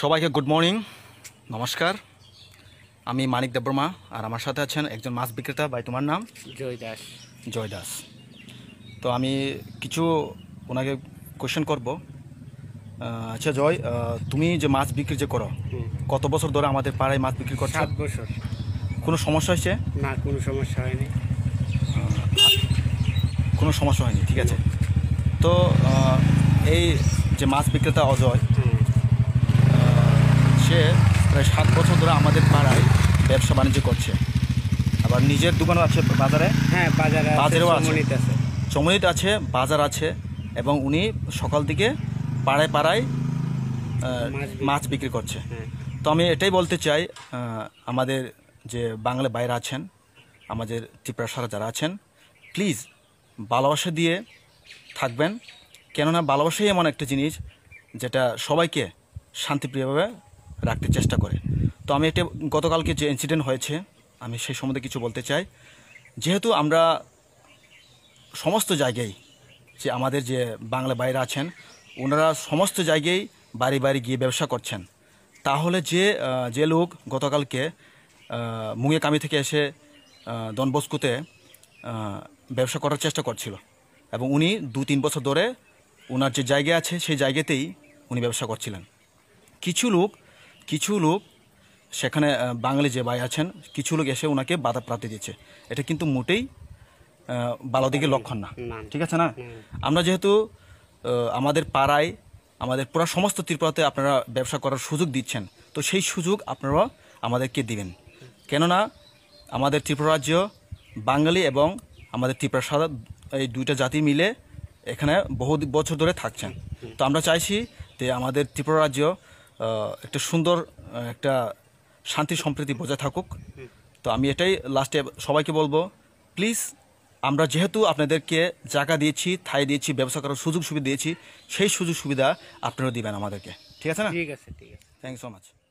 সবাইকে good morning নমস্কার আমি মানিক দেববর্মা আর আমার সাথে আছেন একজন মাছ বিক্রেতা ভাই তোমার নাম জয় দাস জয় দাস তো আমি কিছু ওনাকে কোয়েশন করব আচ্ছা জয় তুমি যে মাছ বিক্রি যে করো কত বছর ধরে আমাদের পাড়ায় মাছ বিক্রি করছো সাত বছর কোনো সমস্যা হয়েছে না কোনো সমস্যা হয়নি কোনো সমস্যা হয়নি ঠিক আছে তো এই যে মাছ বিক্রেতা অজয় হচ্ছে প্রায় সাত বছর ধরে আমাদের পাড়ায় ব্যবসা বাণিজ্য করছে আবার নিজের দোকানও আছে বাজারে হ্যাঁ বাজারে বাজারেও আছে চমনিত আছে বাজার আছে এবং উনি সকাল থেকে পাড়ায় পাড়ায় মাছ বিক্রি করছে হ্যাঁ। তো আমি এটাই বলতে চাই আমাদের যে বাংলা বাইরে আছেন আমাদের ত্রিপুরা যারা আছেন প্লিজ ভালোবাসা দিয়ে থাকবেন কেননা ভালোবাসাই এমন একটা জিনিস যেটা সবাইকে শান্তিপ্রিয়ভাবে রাখতে চেষ্টা করে তো আমি একটা গতকালকে যে ইনসিডেন্ট হয়েছে আমি সেই সম্বন্ধে কিছু বলতে চাই যেহেতু আমরা সমস্ত জায়গায় যে আমাদের যে বাংলা বাইরে আছেন ওনারা সমস্ত জায়গায় বাড়ি বাড়ি গিয়ে ব্যবসা করছেন তাহলে যে যে লোক গতকালকে মুগে কামি থেকে এসে দনবস্কুতে ব্যবসা করার চেষ্টা করছিল এবং উনি দু তিন বছর ধরে ওনার যে জায়গা আছে সেই জায়গাতেই উনি ব্যবসা করছিলেন কিছু লোক কিছু লোক সেখানে বাঙালি যে ভাই আছেন কিছু লোক এসে ওনাকে বাধা প্রাপ্তি দিচ্ছে এটা কিন্তু মোটেই ভালো দিকে লক্ষণ না ঠিক আছে না আমরা যেহেতু আমাদের পাড়ায় আমাদের পুরো সমস্ত ত্রিপুরাতে আপনারা ব্যবসা করার সুযোগ দিচ্ছেন তো সেই সুযোগ আপনারা আমাদেরকে দিবেন কেননা আমাদের ত্রিপুরা রাজ্য বাঙালি এবং আমাদের ত্রিপুরা সাদা এই দুইটা জাতি মিলে এখানে বহু বছর ধরে থাকছেন তো আমরা চাইছি যে আমাদের ত্রিপুরা রাজ্য একটা সুন্দর একটা শান্তি সম্প্রীতি বজায় থাকুক তো আমি এটাই লাস্টে সবাইকে বলবো প্লিজ আমরা যেহেতু আপনাদেরকে জায়গা দিয়েছি থাই দিয়েছি ব্যবসা করার সুযোগ সুবিধা দিয়েছি সেই সুযোগ সুবিধা আপনারা দিবেন আমাদেরকে ঠিক আছে না ঠিক আছে ঠিক আছে থ্যাংক সো মাচ